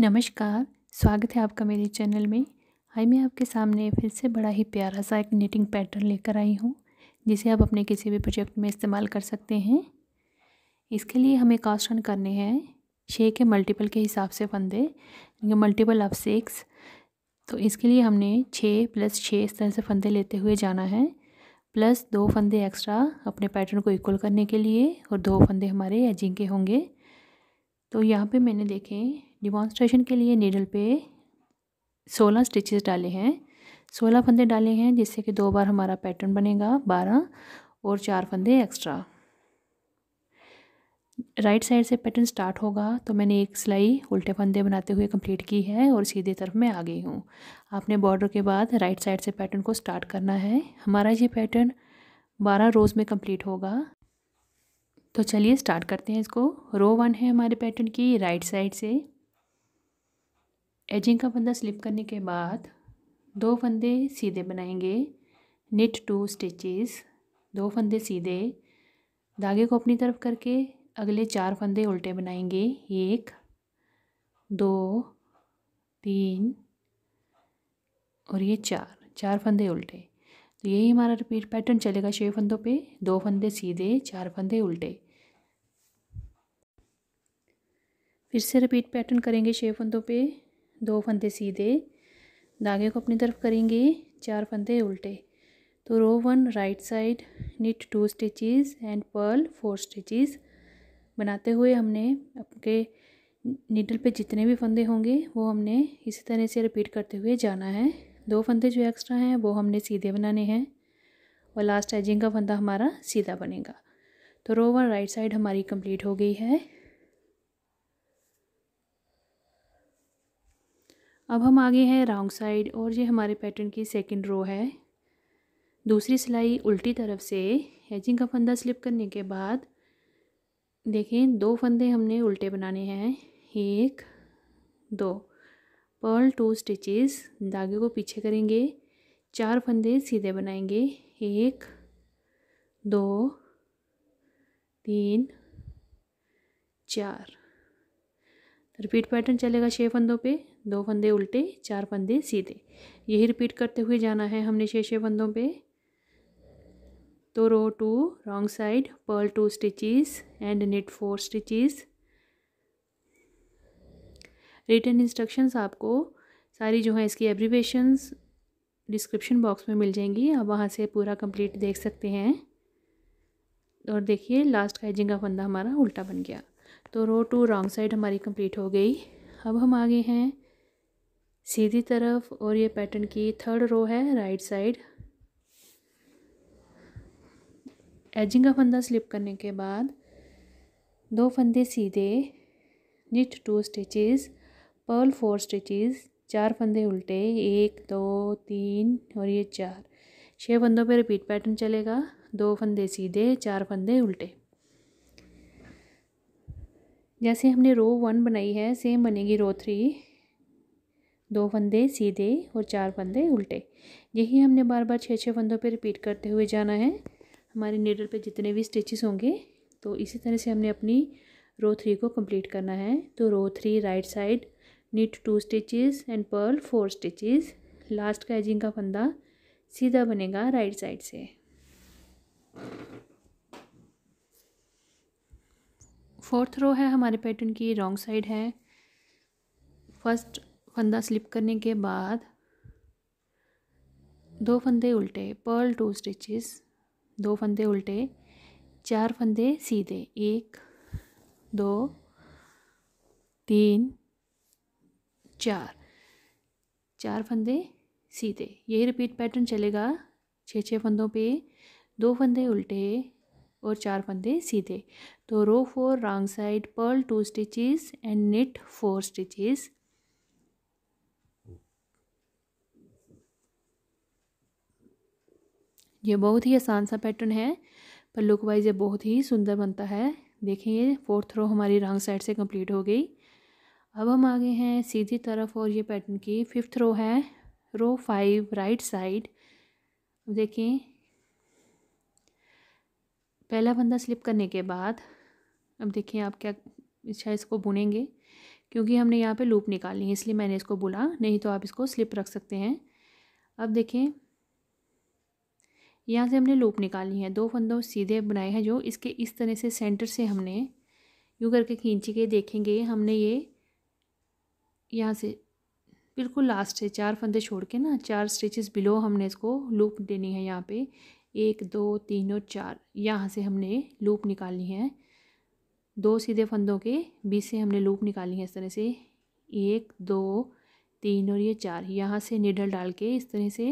नमस्कार स्वागत है आपका मेरे चैनल में आज मैं आपके सामने फिर से बड़ा ही प्यारा सा एक निटिंग पैटर्न लेकर आई हूँ जिसे आप अपने किसी भी प्रोजेक्ट में इस्तेमाल कर सकते हैं इसके लिए हमें कास्ट रन करने हैं छः के मल्टीपल के हिसाब से फंदे मल्टीपल ऑफ सिक्स तो इसके लिए हमने छः प्लस छः इस तरह से फंदे लेते हुए जाना है प्लस दो फंदे एक्स्ट्रा अपने पैटर्न को इक्वल करने के लिए और दो फंदे हमारे एजिंग के होंगे तो यहाँ पे मैंने देखें डिमॉन्स्ट्रेशन के लिए नीडल पे सोलह स्टिचेस डाले हैं सोलह फंदे डाले हैं जिससे कि दो बार हमारा पैटर्न बनेगा बारह और चार फंदे एक्स्ट्रा राइट साइड से पैटर्न स्टार्ट होगा तो मैंने एक सिलाई उल्टे फंदे बनाते हुए कंप्लीट की है और सीधे तरफ मैं आ गई हूँ आपने बॉर्डर के बाद राइट साइड से पैटर्न को स्टार्ट करना है हमारा ये पैटर्न बारह रोज़ में कंप्लीट होगा तो चलिए स्टार्ट करते हैं इसको रो वन है हमारे पैटर्न की राइट साइड से एजिंग का फंदा स्लिप करने के बाद दो फंदे सीधे बनाएंगे निट टू स्टिचेस दो फंदे सीधे धागे को अपनी तरफ करके अगले चार फंदे उल्टे बनाएंगे एक दो तीन और ये चार चार फंदे उल्टे तो यही हमारा रिपीट पैटर्न चलेगा छः फंदों पे दो फंदे सीधे चार फंदे उल्टे फिर से रिपीट पैटर्न करेंगे छः फंदों पे दो फंदे सीधे धागे को अपनी तरफ करेंगे चार फंदे उल्टे तो row one right side knit two stitches and purl four stitches बनाते हुए हमने आपके नीडल पे जितने भी फंदे होंगे वो हमने इसी तरह से रिपीट करते हुए जाना है दो फंदे जो एक्स्ट्रा हैं वो हमने सीधे बनाने हैं और लास्ट एजिंग का फंदा हमारा सीधा बनेगा तो रो वन राइट साइड हमारी कंप्लीट हो गई है अब हम आगे हैं रॉन्ग साइड और ये हमारे पैटर्न की सेकंड रो है दूसरी सिलाई उल्टी तरफ से हैचिंग का फंदा स्लिप करने के बाद देखें दो फंदे हमने उल्टे बनाने हैं एक दो पर्ल टू स्टिचेस धागे को पीछे करेंगे चार फंदे सीधे बनाएंगे एक दो तीन चार रिपीट पैटर्न चलेगा छः फंदों पे दो फंदे उल्टे चार फंदे सीधे यही रिपीट करते हुए जाना है हमने छः छः फंदों पे तो row two wrong side purl two stitches and knit four stitches return instructions आपको सारी जो है इसकी एब्रीवेशंस डिस्क्रिप्शन बॉक्स में मिल जाएंगी आप वहाँ से पूरा कंप्लीट देख सकते हैं और देखिए लास्ट का एजिंग का फंदा हमारा उल्टा बन गया तो रो टू रॉन्ग साइड हमारी कंप्लीट हो गई अब हम आगे हैं सीधी तरफ और ये पैटर्न की थर्ड रो है राइट साइड एजिंग का फंदा स्लिप करने के बाद दो फंदे सीधे knit two stitches purl four stitches चार फंदे उल्टे एक दो तीन और ये चार छः फंदों पे रिपीट पैटर्न चलेगा दो फंदे सीधे चार फंदे उल्टे जैसे हमने रो वन बनाई है सेम बनेगी रो थ्री दो फंदे सीधे और चार फंदे उल्टे यही हमने बार बार छः छः फंदों पर रिपीट करते हुए जाना है हमारे नीडल पे जितने भी स्टिचेस होंगे तो इसी तरह से हमने अपनी रो थ्री को कंप्लीट करना है तो row three right side knit two stitches and purl four stitches last का एजिंग का फंदा सीधा बनेगा राइट साइड से फोर्थ रो है हमारे पैटर्न की रॉन्ग साइड है फर्स्ट फंदा स्लिप करने के बाद दो फंदे उल्टे पर्ल टू स्टिचेस दो फंदे उल्टे चार फंदे सीधे एक दो तीन चार चार फंदे सीधे यही रिपीट पैटर्न चलेगा छः छः फंदों पे दो फंदे उल्टे और चार फंदे सीधे तो row four wrong side purl two stitches and knit four stitches ये बहुत ही आसान सा पैटर्न है पर लुक वाइज ये बहुत ही सुंदर बनता है देखें ये फोर्थ रो हमारी रॉन्ग साइड से कंप्लीट हो गई अब हम आगे हैं सीधी तरफ और ये पैटर्न की फिफ्थ रो है रो फाइव राइट साइड देखें पहला बंदा स्लिप करने के बाद अब देखिए आप क्या अच्छा इसको बुनेंगे क्योंकि हमने यहाँ पे लूप निकाली है इसलिए मैंने इसको बुला नहीं तो आप इसको स्लिप रख सकते हैं अब देखें यहाँ से हमने लूप निकाली है दो फंदों सीधे बनाए हैं जो इसके इस तरह से सेंटर से हमने यूँ करके खींच के देखेंगे हमने ये यहाँ से बिल्कुल लास्ट से चार फंदे छोड़ के ना चार स्टिचेस बिलो हमने इसको लूप देनी है यहाँ पे एक दो तीन और चार यहाँ से हमने लूप निकाली है दो सीधे फंदों के बीच से हमने लूप निकाली है इस तरह से एक दो तीन और ये चार यहाँ से निडल डाल के इस तरह से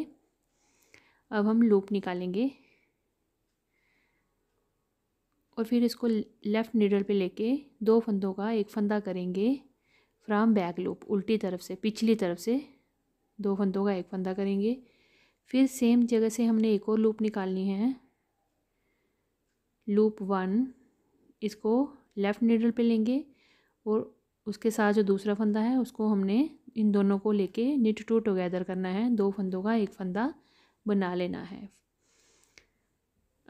अब हम लूप निकालेंगे और फिर इसको लेफ़्ट नीडल पे लेके दो फंदों का एक फंदा करेंगे फ्राम बैक लूप उल्टी तरफ से पिछली तरफ से दो फंदों का एक फंदा करेंगे फिर सेम जगह से हमने एक और लूप निकालनी है लूप वन इसको लेफ़्ट नीडल पे लेंगे और उसके साथ जो दूसरा फंदा है उसको हमने इन दोनों को लेके निट टू टुगेदर करना है दो फंदों का एक फंदा बना लेना है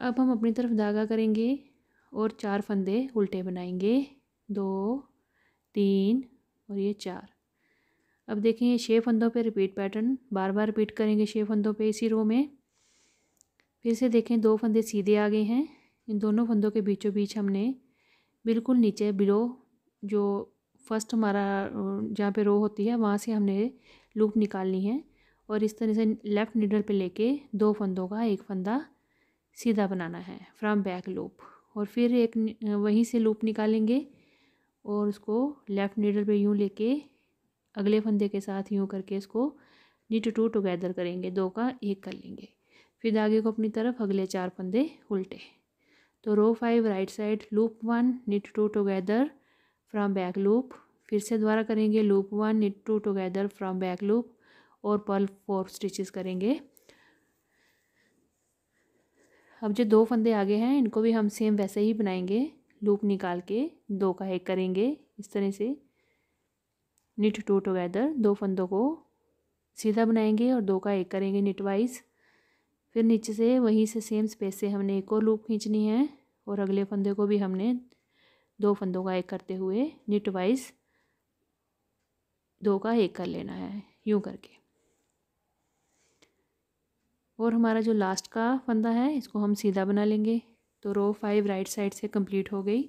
अब हम अपनी तरफ धागा करेंगे और चार फंदे उल्टे बनाएंगे दो तीन और ये चार अब देखें ये छः फंदों पे रिपीट पैटर्न बार बार रिपीट करेंगे छः फंदों पे इसी रो में फिर से देखें दो फंदे सीधे आ गए हैं इन दोनों फंदों के बीचों बीच हमने बिल्कुल नीचे बिलो जो फर्स्ट हमारा जहाँ पे रो होती है वहाँ से हमने लूप निकालनी है और इस तरह से लेफ़्ट नीडल पे लेके दो फंदों का एक फंदा सीधा बनाना है फ्रॉम बैक लूप और फिर एक वहीं से लूप निकालेंगे और उसको लेफ़्ट नीडल पे यूँ लेके अगले फंदे के साथ यूँ करके इसको नीट टू टुगेदर करेंगे दो का एक कर लेंगे फिर धागे को अपनी तरफ अगले चार फंदे उल्टे तो row five right side loop one knit two together from back loop फिर से दोबारा करेंगे loop one knit two together from back loop और पर्ल फोर स्टिचेस करेंगे अब जो दो फंदे आगे हैं इनको भी हम सेम वैसे ही बनाएंगे लूप निकाल के दो का एक करेंगे इस तरह से निट टू टुगेदर दो फंदों को सीधा बनाएंगे और दो का एक करेंगे निट वाइज फिर नीचे से वहीं से सेम स्पेस से हमने एक और लूप खींचनी है और अगले फंदे को भी हमने दो फंदों का एक करते हुए निट वाइज दो का एक कर लेना है यूँ करके और हमारा जो लास्ट का फंदा है इसको हम सीधा बना लेंगे तो रो फाइव राइट साइड से कंप्लीट हो गई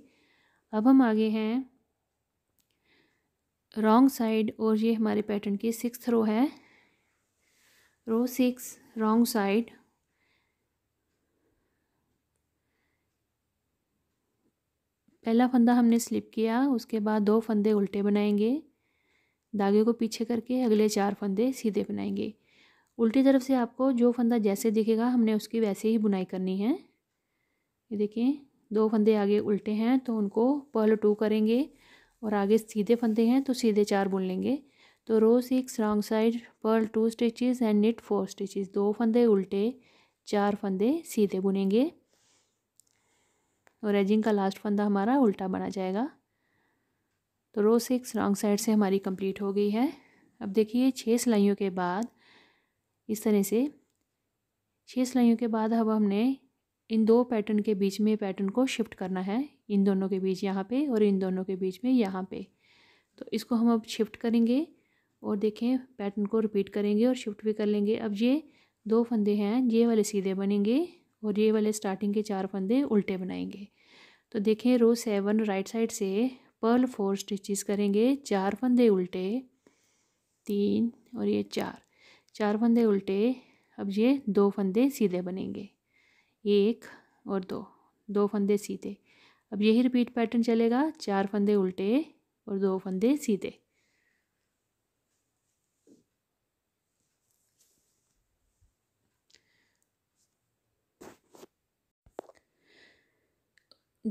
अब हम आगे हैं रॉन्ग साइड और ये हमारे पैटर्न की सिक्स रो है रो सिक्स रॉन्ग साइड पहला फंदा हमने स्लिप किया उसके बाद दो फंदे उल्टे बनाएंगे धागे को पीछे करके अगले चार फंदे सीधे बनाएंगे उल्टी तरफ से आपको जो फंदा जैसे दिखेगा हमने उसकी वैसे ही बुनाई करनी है ये देखिए दो फंदे आगे उल्टे हैं तो उनको पहले टू करेंगे और आगे सीधे फंदे हैं तो सीधे चार बुन लेंगे तो row six wrong side purl two stitches and knit four stitches दो फंदे उल्टे चार फंदे सीधे बुनेंगे और एजिंग का लास्ट फंदा हमारा उल्टा बना जाएगा तो रो सिक्स रॉन्ग साइड से हमारी कंप्लीट हो गई है अब देखिए छः सिलाइयों के बाद इस तरह से छः सिलाइयों के बाद अब हमने इन दो पैटर्न के बीच में पैटर्न को शिफ्ट करना है इन दोनों के बीच यहाँ पे और इन दोनों के बीच में यहाँ पे तो इसको हम अब शिफ्ट करेंगे और देखें पैटर्न को रिपीट करेंगे और शिफ्ट भी कर लेंगे अब ये दो फंदे हैं ये वाले सीधे बनेंगे और ये वाले स्टार्टिंग के चार फंदे उल्टे बनाएंगे तो देखें रो सेवन राइट साइड से पर्ल फोर स्टिचेस करेंगे चार फंदे उल्टे तीन और ये चार चार फंदे उल्टे अब ये दो फंदे सीधे बनेंगे एक और दो दो फंदे सीधे अब यही रिपीट पैटर्न चलेगा चार फंदे उल्टे और दो फंदे सीधे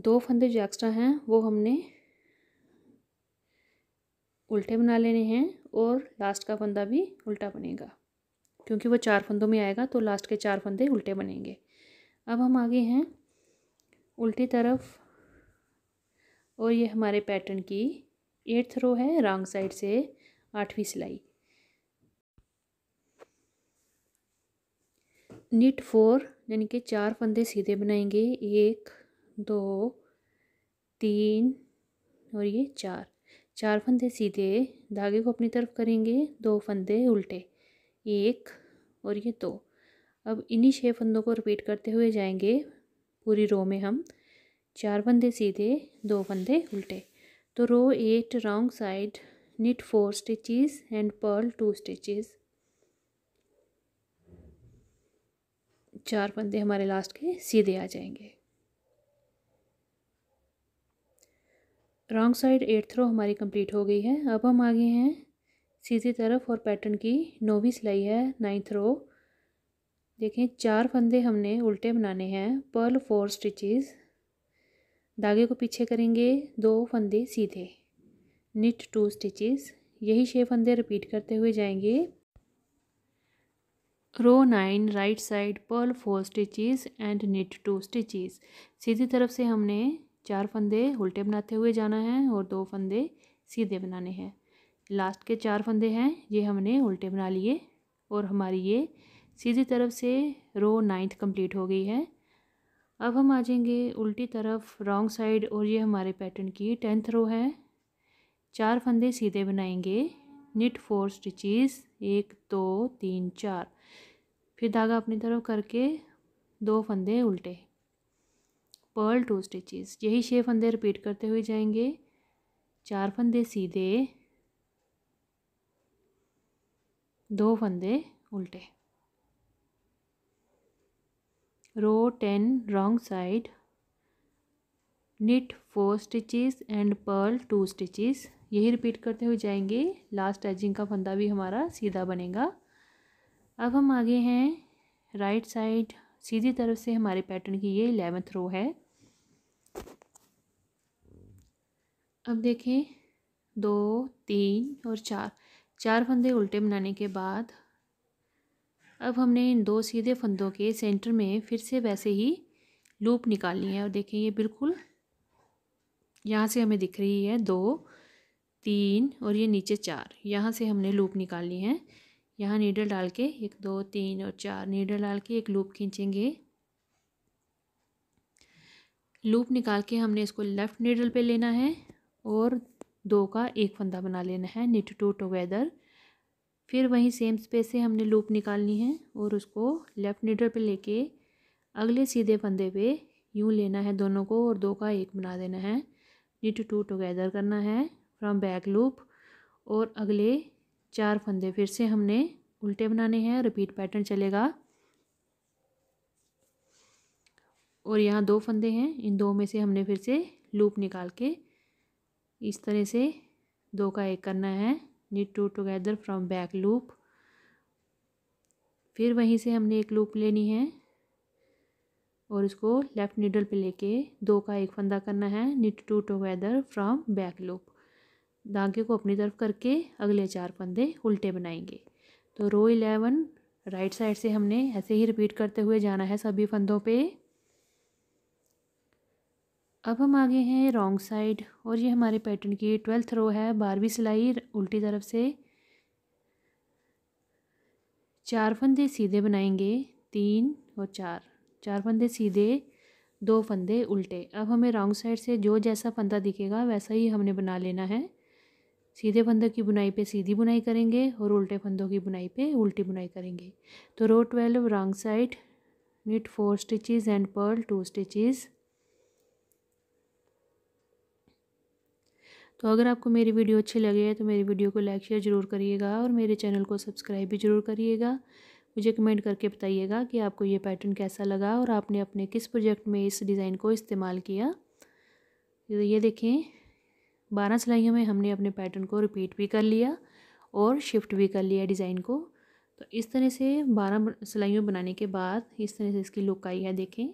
दो फंदे जो एक्स्ट्रा हैं वो हमने उल्टे बना लेने हैं और लास्ट का फंदा भी उल्टा बनेगा क्योंकि वो चार फंदों में आएगा तो लास्ट के चार फंदे उल्टे बनेंगे अब हम आगे हैं उल्टी तरफ और ये हमारे पैटर्न की एट्थ रो है रॉन्ग साइड से आठवीं सिलाई नीट फोर यानी कि चार फंदे सीधे बनाएंगे एक दो तीन और ये चार चार फंदे सीधे धागे को अपनी तरफ करेंगे दो फंदे उल्टे एक और ये दो तो। अब इन्हीं छः फंदों को रिपीट करते हुए जाएंगे पूरी रो में हम चार फंदे सीधे दो फंदे उल्टे तो row eight wrong side knit four stitches and purl two stitches चार फंदे हमारे लास्ट के सीधे आ जाएंगे रॉन्ग साइड एट थ्रो हमारी कंप्लीट हो गई है अब हम आगे हैं सीधी तरफ और पैटर्न की नौवीं सिलाई है नाइन्थ रो देखें चार फंदे हमने उल्टे बनाने हैं पर्ल फोर स्टिचेस धागे को पीछे करेंगे दो फंदे सीधे निट टू स्टिचेस यही छः फंदे रिपीट करते हुए जाएंगे row nine right side purl four stitches and knit two stitches सीधी तरफ से हमने चार फंदे उल्टे बनाते हुए जाना है और दो फंदे सीधे बनाने हैं लास्ट के चार फंदे हैं ये हमने उल्टे बना लिए और हमारी ये सीधी तरफ से रो नाइन्थ कंप्लीट हो गई है अब हम आ जाएंगे उल्टी तरफ रॉन्ग साइड और ये हमारे पैटर्न की टेंथ रो है चार फंदे सीधे बनाएंगे निट फोर स्टिचेस एक दो तीन चार फिर धागा अपनी तरफ करके दो फंदे उल्टे पर्ल टू स्टिचेस यही छः फंदे रिपीट करते हुए जाएंगे चार फंदे सीधे दो फंदे उल्टे row ten wrong side knit four stitches and purl two stitches यही रिपीट करते हुए जाएंगे लास्ट एजिंग का फंदा भी हमारा सीधा बनेगा अब हम आगे हैं राइट साइड सीधी तरफ से हमारे पैटर्न की ये इलेवेंथ रो है अब देखें दो तीन और चार चार फंदे उल्टे बनाने के बाद अब हमने इन दो सीधे फंदों के सेंटर में फिर से वैसे ही लूप निकालनी है और देखें ये बिल्कुल यहाँ से हमें दिख रही है दो तीन और ये नीचे चार यहाँ से हमने लूप निकालनी है यहाँ नीडल डाल के एक दो तीन और चार नीडल डाल के एक लूप खींचेंगे लूप निकाल के हमने इसको लेफ़्ट नीडल पे लेना है और दो का एक फंदा बना लेना है निट टू टुगेदर फिर वहीं सेम स्पेस से हमने लूप निकालनी है और उसको लेफ़्ट नीडल पे लेके अगले सीधे फंदे पे यूँ लेना है दोनों को और दो का एक बना देना है निट टू टुगेदर करना है फ्रॉम बैक लूप और अगले चार फंदे फिर से हमने उल्टे बनाने हैं रिपीट पैटर्न चलेगा और यहाँ दो फंदे हैं इन दो में से हमने फिर से लूप निकाल के इस तरह से दो का एक करना है knit two together from back loop फिर वहीं से हमने एक लूप लेनी है और इसको लेफ़्ट नीडल पे लेके दो का एक फंदा करना है knit two together from back loop धागे को अपनी तरफ करके अगले चार फंदे उल्टे बनाएंगे तो रो इलेवन राइट साइड से हमने ऐसे ही रिपीट करते हुए जाना है सभी फंदों पे अब हम आगे हैं रॉन्ग साइड और ये हमारे पैटर्न की ट्वेल्थ रो है बारहवीं सिलाई उल्टी तरफ से चार फंदे सीधे बनाएंगे तीन और चार चार फंदे सीधे दो फंदे उल्टे अब हमें रॉन्ग साइड से जो जैसा फंदा दिखेगा वैसा ही हमने बना लेना है सीधे फंदों की बुनाई पे सीधी बुनाई करेंगे और उल्टे फंदों की बुनाई पे उल्टी बुनाई करेंगे तो row twelve wrong side knit four stitches and purl two stitches तो अगर आपको मेरी वीडियो अच्छी लगे तो मेरी वीडियो को लाइक शेयर ज़रूर करिएगा और मेरे चैनल को सब्सक्राइब भी ज़रूर करिएगा मुझे कमेंट करके बताइएगा कि आपको ये पैटर्न कैसा लगा और आपने अपने किस प्रोजेक्ट में इस डिज़ाइन को इस्तेमाल किया तो ये देखें बारह सिलाइयों में हमने अपने पैटर्न को रिपीट भी कर लिया और शिफ्ट भी कर लिया डिज़ाइन को तो इस तरह से बारह सिलाइयों बनाने के बाद इस तरह से इसकी लुक आई है देखें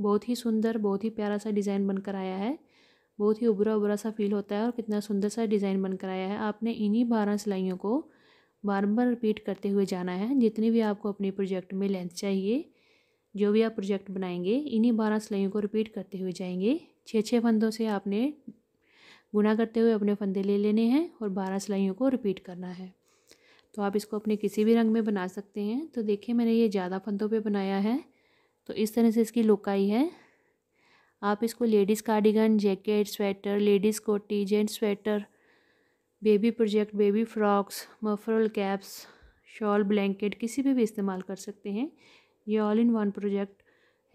बहुत ही सुंदर बहुत ही प्यारा सा डिज़ाइन बनकर आया है बहुत ही उबरा उबरा सा फील होता है और कितना सुंदर सा डिज़ाइन बनकर आया है आपने इन्हीं बारह सिलाइयों को बार बार रिपीट करते हुए जाना है जितनी भी आपको अपने प्रोजेक्ट में लेंथ चाहिए जो भी आप प्रोजेक्ट बनाएंगे इन्हीं बारह सिलाइयों को रिपीट करते हुए जाएंगे छः छः फंदों से आपने गुना करते हुए अपने फंदे ले लेने हैं और बारह सिलाइयों को रिपीट करना है तो आप इसको अपने किसी भी रंग में बना सकते हैं तो देखिए मैंने ये ज़्यादा फंदों पे बनाया है तो इस तरह से इसकी लुक आई है आप इसको ladies cardigan jacket sweater ladies कोटी gents sweater baby project baby frocks muffler caps shawl blanket किसी भी, भी इस्तेमाल कर सकते हैं ये ऑल इन वन प्रोजेक्ट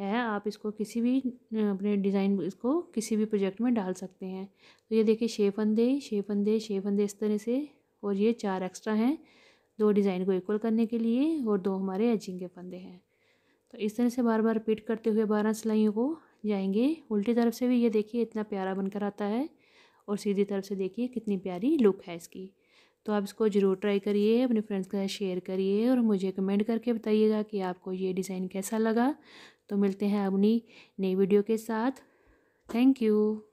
है आप इसको किसी भी अपने डिज़ाइन इसको किसी भी प्रोजेक्ट में डाल सकते हैं तो ये देखिए छः फंदे छः फंदे छः फंदे इस तरह से और ये चार एक्स्ट्रा हैं दो डिज़ाइन को इक्वल करने के लिए और दो हमारे एजिंग के फंदे हैं तो इस तरह से बार बार रिपीट करते हुए बारह सिलाइयों को जाएंगे उल्टी तरफ से भी ये देखिए इतना प्यारा बनकर आता है और सीधी तरफ से देखिए कितनी प्यारी लुक है इसकी तो आप इसको ज़रूर ट्राई करिए अपने फ्रेंड्स के साथ शेयर करिए और मुझे कमेंट करके बताइएगा कि आपको ये डिज़ाइन कैसा लगा तो मिलते हैं अपनी नई वीडियो के साथ थैंक यू